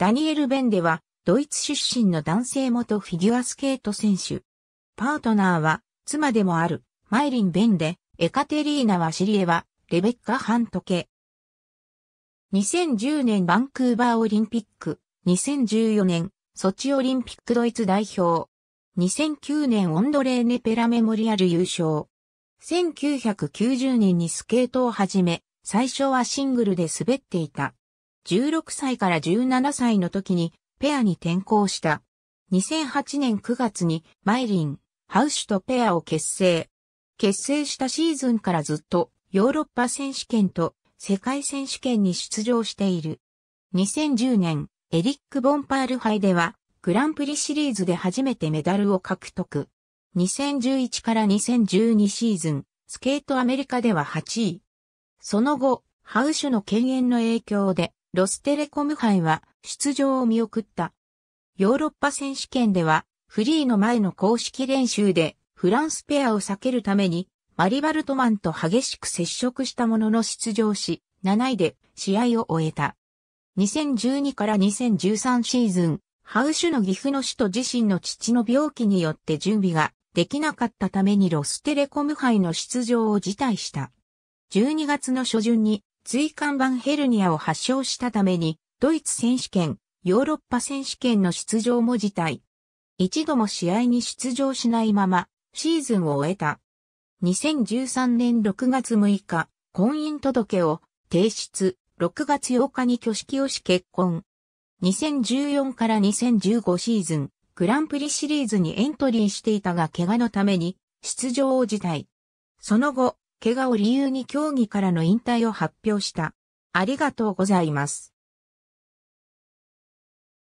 ダニエル・ベンデは、ドイツ出身の男性元フィギュアスケート選手。パートナーは、妻でもある、マイリン・ベンデ、エカテリーナ・ワシリエは、レベッカ・ハントケ。2010年バンクーバーオリンピック、2014年、ソチオリンピックドイツ代表。2009年オンドレーネ・ペラメモリアル優勝。1990年にスケートを始め、最初はシングルで滑っていた。16歳から17歳の時にペアに転向した。2008年9月にマイリン、ハウシュとペアを結成。結成したシーズンからずっとヨーロッパ選手権と世界選手権に出場している。2010年、エリック・ボンパール杯ではグランプリシリーズで初めてメダルを獲得。2011から2012シーズン、スケートアメリカでは8位。その後、ハウシュの権限の影響で、ロステレコム杯は出場を見送った。ヨーロッパ選手権では、フリーの前の公式練習で、フランスペアを避けるために、マリバルトマンと激しく接触したものの出場し、7位で試合を終えた。2012から2013シーズン、ハウシュの岐阜の首都自身の父の病気によって準備ができなかったためにロステレコム杯の出場を辞退した。12月の初旬に椎間板ヘルニアを発症したために、ドイツ選手権、ヨーロッパ選手権の出場も辞退。一度も試合に出場しないまま、シーズンを終えた。2013年6月6日、婚姻届を提出、6月8日に挙式をし結婚。2014から2015シーズン、グランプリシリーズにエントリーしていたが怪我のために出場を辞退。その後、怪我を理由に競技からの引退を発表した。ありがとうございます。